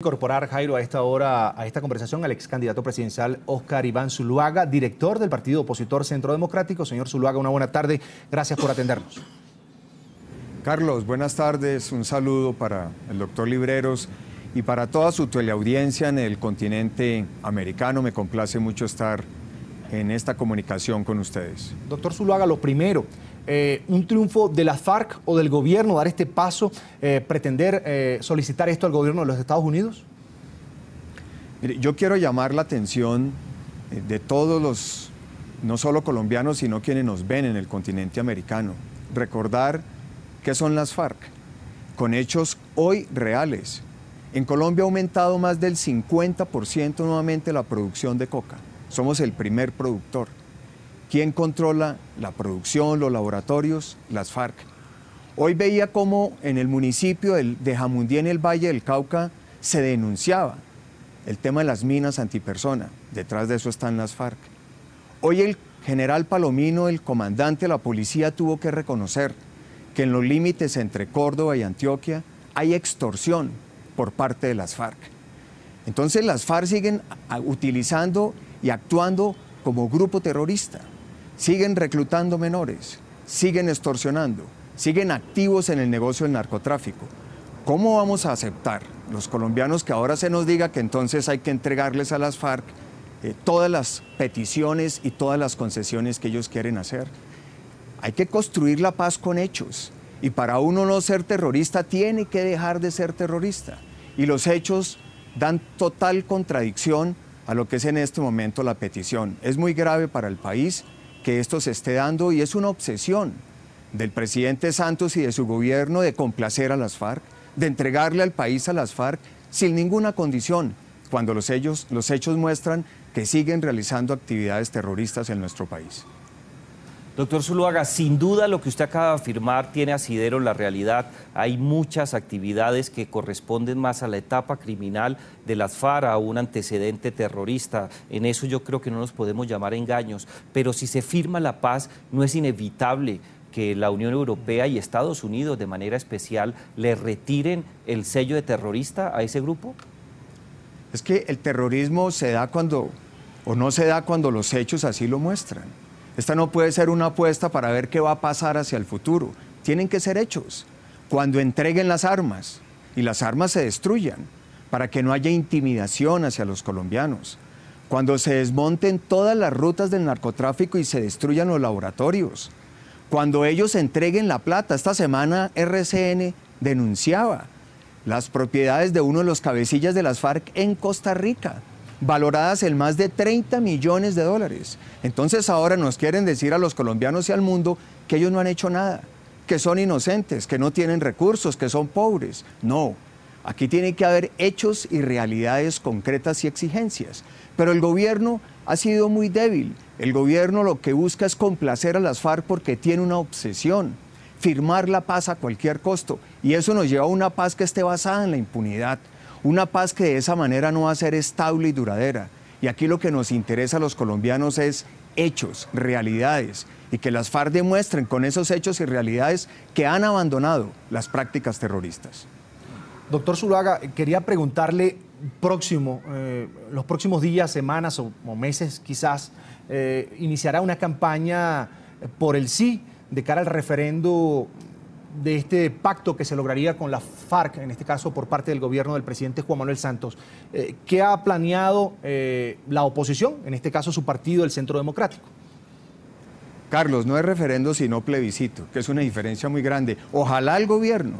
Incorporar, Jairo, a esta hora, a esta conversación, al ex candidato presidencial Oscar Iván Zuluaga, director del partido opositor Centro Democrático. Señor Zuluaga, una buena tarde. Gracias por atendernos. Carlos, buenas tardes. Un saludo para el doctor Libreros y para toda su teleaudiencia en el continente americano. Me complace mucho estar en esta comunicación con ustedes. Doctor Zuluaga, lo primero, eh, un triunfo de las FARC o del gobierno dar este paso, eh, pretender eh, solicitar esto al gobierno de los Estados Unidos? yo quiero llamar la atención de todos los, no solo colombianos, sino quienes nos ven en el continente americano. Recordar qué son las FARC, con hechos hoy reales. En Colombia ha aumentado más del 50% nuevamente la producción de coca. Somos el primer productor ¿Quién controla la producción, los laboratorios? Las FARC. Hoy veía cómo en el municipio de Jamundí, en el Valle del Cauca, se denunciaba el tema de las minas antipersona. Detrás de eso están las FARC. Hoy el general Palomino, el comandante de la policía, tuvo que reconocer que en los límites entre Córdoba y Antioquia hay extorsión por parte de las FARC. Entonces las FARC siguen utilizando y actuando como grupo terrorista siguen reclutando menores, siguen extorsionando, siguen activos en el negocio del narcotráfico. ¿Cómo vamos a aceptar los colombianos que ahora se nos diga que entonces hay que entregarles a las FARC eh, todas las peticiones y todas las concesiones que ellos quieren hacer? Hay que construir la paz con hechos. Y para uno no ser terrorista tiene que dejar de ser terrorista. Y los hechos dan total contradicción a lo que es en este momento la petición. Es muy grave para el país, que esto se esté dando y es una obsesión del presidente Santos y de su gobierno de complacer a las FARC, de entregarle al país a las FARC sin ninguna condición, cuando los, los hechos muestran que siguen realizando actividades terroristas en nuestro país. Doctor Zuluaga, sin duda lo que usted acaba de afirmar tiene asidero la realidad. Hay muchas actividades que corresponden más a la etapa criminal de las FARA, un antecedente terrorista. En eso yo creo que no nos podemos llamar engaños. Pero si se firma la paz, no es inevitable que la Unión Europea y Estados Unidos de manera especial le retiren el sello de terrorista a ese grupo. Es que el terrorismo se da cuando, o no se da cuando los hechos así lo muestran. Esta no puede ser una apuesta para ver qué va a pasar hacia el futuro. Tienen que ser hechos cuando entreguen las armas y las armas se destruyan para que no haya intimidación hacia los colombianos. Cuando se desmonten todas las rutas del narcotráfico y se destruyan los laboratorios. Cuando ellos entreguen la plata. Esta semana RCN denunciaba las propiedades de uno de los cabecillas de las FARC en Costa Rica valoradas en más de 30 millones de dólares. Entonces ahora nos quieren decir a los colombianos y al mundo que ellos no han hecho nada, que son inocentes, que no tienen recursos, que son pobres. No, aquí tiene que haber hechos y realidades concretas y exigencias. Pero el gobierno ha sido muy débil. El gobierno lo que busca es complacer a las FARC porque tiene una obsesión, firmar la paz a cualquier costo. Y eso nos lleva a una paz que esté basada en la impunidad, una paz que de esa manera no va a ser estable y duradera. Y aquí lo que nos interesa a los colombianos es hechos, realidades, y que las FARC demuestren con esos hechos y realidades que han abandonado las prácticas terroristas. Doctor Zuluaga quería preguntarle próximo, eh, los próximos días, semanas o, meses quizás, eh, iniciará una campaña por el sí de cara al referendo de este pacto que se lograría con la FARC, en este caso por parte del gobierno del presidente Juan Manuel Santos. Eh, ¿Qué ha planeado eh, la oposición, en este caso su partido, el Centro Democrático? Carlos, no es referendo sino plebiscito, que es una diferencia muy grande. Ojalá el gobierno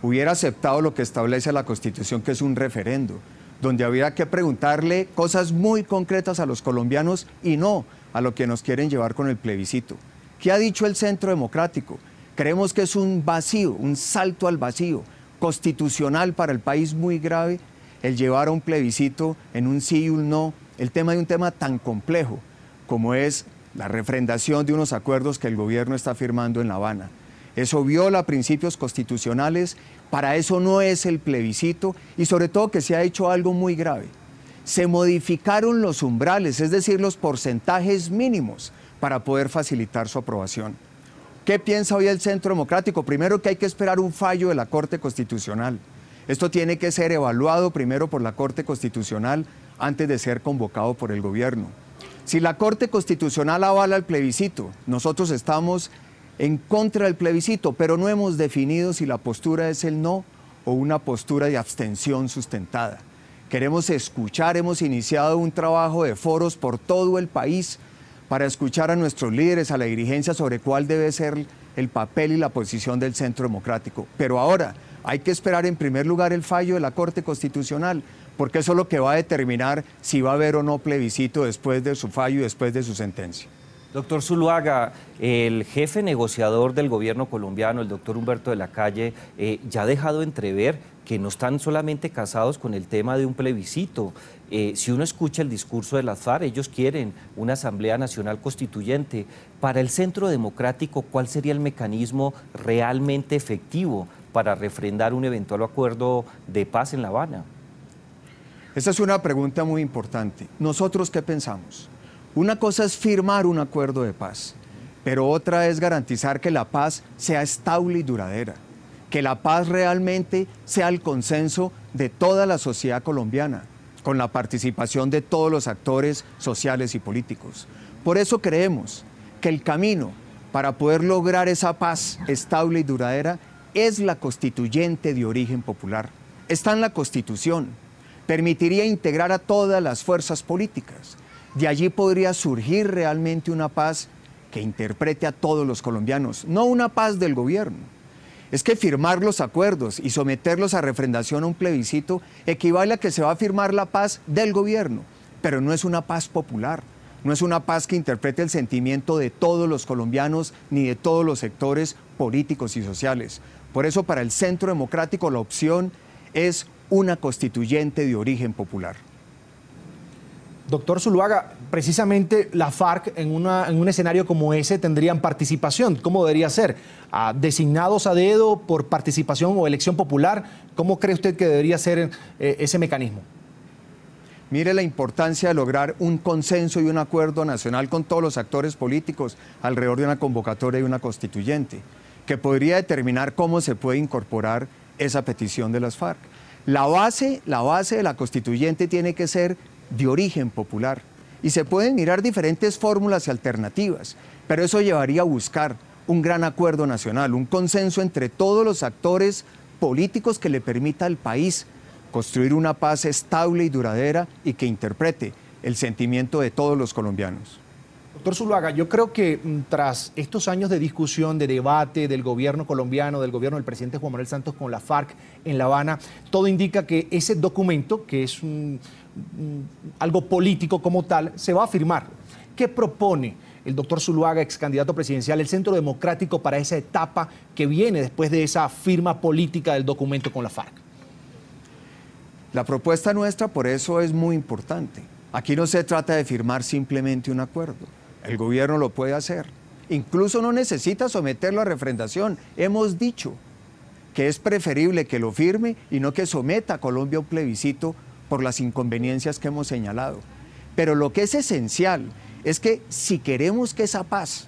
hubiera aceptado lo que establece la Constitución, que es un referendo, donde habría que preguntarle cosas muy concretas a los colombianos y no a lo que nos quieren llevar con el plebiscito. ¿Qué ha dicho el Centro Democrático? Creemos que es un vacío, un salto al vacío constitucional para el país muy grave el llevar a un plebiscito en un sí y un no, el tema de un tema tan complejo como es la refrendación de unos acuerdos que el gobierno está firmando en La Habana. Eso viola principios constitucionales, para eso no es el plebiscito y sobre todo que se ha hecho algo muy grave. Se modificaron los umbrales, es decir, los porcentajes mínimos para poder facilitar su aprobación. ¿Qué piensa hoy el Centro Democrático? Primero que hay que esperar un fallo de la Corte Constitucional. Esto tiene que ser evaluado primero por la Corte Constitucional antes de ser convocado por el gobierno. Si la Corte Constitucional avala el plebiscito, nosotros estamos en contra del plebiscito, pero no hemos definido si la postura es el no o una postura de abstención sustentada. Queremos escuchar, hemos iniciado un trabajo de foros por todo el país para escuchar a nuestros líderes, a la dirigencia, sobre cuál debe ser el papel y la posición del Centro Democrático. Pero ahora hay que esperar en primer lugar el fallo de la Corte Constitucional, porque eso es lo que va a determinar si va a haber o no plebiscito después de su fallo y después de su sentencia. Doctor Zuluaga, el jefe negociador del gobierno colombiano, el doctor Humberto de la Calle, eh, ya ha dejado entrever que no están solamente casados con el tema de un plebiscito. Eh, si uno escucha el discurso de las FARC, ellos quieren una Asamblea Nacional Constituyente. Para el Centro Democrático, ¿cuál sería el mecanismo realmente efectivo para refrendar un eventual acuerdo de paz en La Habana? Esa es una pregunta muy importante. ¿Nosotros qué pensamos? Una cosa es firmar un acuerdo de paz, pero otra es garantizar que la paz sea estable y duradera que la paz realmente sea el consenso de toda la sociedad colombiana, con la participación de todos los actores sociales y políticos. Por eso creemos que el camino para poder lograr esa paz estable y duradera es la constituyente de origen popular. Está en la constitución. Permitiría integrar a todas las fuerzas políticas. De allí podría surgir realmente una paz que interprete a todos los colombianos, no una paz del gobierno es que firmar los acuerdos y someterlos a refrendación a un plebiscito equivale a que se va a firmar la paz del gobierno, pero no es una paz popular, no es una paz que interprete el sentimiento de todos los colombianos ni de todos los sectores políticos y sociales. Por eso para el Centro Democrático la opción es una constituyente de origen popular. Doctor Zuluaga, precisamente la FARC en, un escenario como ese tendrían participación. ¿Cómo debería ser? Ah, ¿Designados a dedo por participación o elección popular? ¿Cómo cree usted que debería ser eh, ese mecanismo? Mire la importancia de lograr un consenso y un acuerdo nacional con todos los actores políticos alrededor de una convocatoria y una constituyente, que podría determinar cómo se puede incorporar esa petición de las FARC. La base, la base de la constituyente tiene que ser de origen popular. Y se pueden mirar diferentes fórmulas y alternativas, pero eso llevaría a buscar un gran acuerdo nacional, un consenso entre todos los actores políticos que le permita al país construir una paz estable y duradera y que interprete el sentimiento de todos los colombianos. Doctor Zuluaga, yo creo que mm, tras estos años de discusión, de debate del gobierno colombiano, del gobierno del presidente Juan Manuel Santos con la FARC en La Habana, todo indica que ese documento, que es mm, algo político como tal, se va a firmar. ¿Qué propone el doctor Zuluaga, ex candidato presidencial, el Centro Democrático para esa etapa que viene después de esa firma política del documento con la FARC? La propuesta nuestra por eso es muy importante. Aquí no se trata de firmar simplemente un acuerdo el gobierno lo puede hacer. Incluso no necesita someterlo a refrendación. Hemos dicho que es preferible que lo firme y no que someta a Colombia a un plebiscito por las inconveniencias que hemos señalado. Pero lo que es esencial es que si queremos que esa paz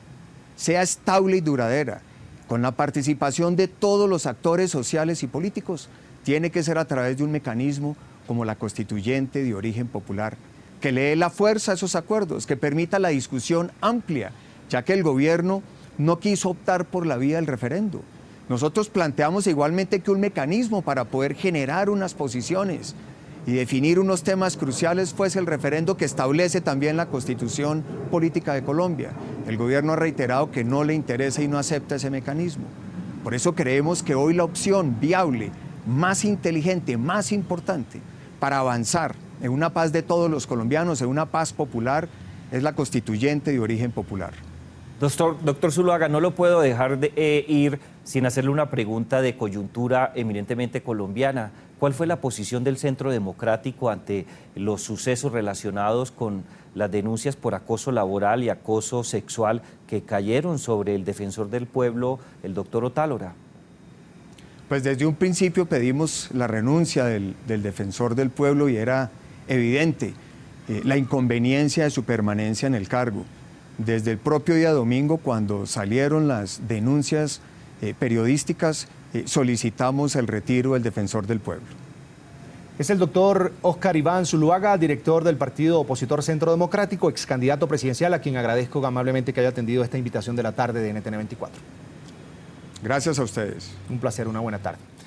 sea estable y duradera, con la participación de todos los actores sociales y políticos, tiene que ser a través de un mecanismo como la constituyente de origen popular que le dé la fuerza a esos acuerdos, que permita la discusión amplia, ya que el gobierno no quiso optar por la vía del referendo. Nosotros planteamos igualmente que un mecanismo para poder generar unas posiciones y definir unos temas cruciales fuese el referendo que establece también la Constitución Política de Colombia. El gobierno ha reiterado que no le interesa y no acepta ese mecanismo. Por eso creemos que hoy la opción viable, más inteligente, más importante para avanzar en una paz de todos los colombianos, en una paz popular, es la constituyente de origen popular. Doctor, doctor Zuluaga, no lo puedo dejar de eh, ir sin hacerle una pregunta de coyuntura eminentemente colombiana. ¿Cuál fue la posición del Centro Democrático ante los sucesos relacionados con las denuncias por acoso laboral y acoso sexual que cayeron sobre el defensor del pueblo, el doctor Otálora? Pues desde un principio pedimos la renuncia del defensor del pueblo y era evidente eh, la inconveniencia de su permanencia en el cargo. Desde el propio día domingo, cuando salieron las denuncias eh, periodísticas, eh, solicitamos el retiro del defensor del pueblo. Es el doctor Oscar Iván Zuluaga, director del partido opositor Centro Democrático, ex candidato presidencial, a quien agradezco amablemente que haya atendido esta invitación de la tarde de NTN 24. Gracias a ustedes. Un placer, una buena tarde.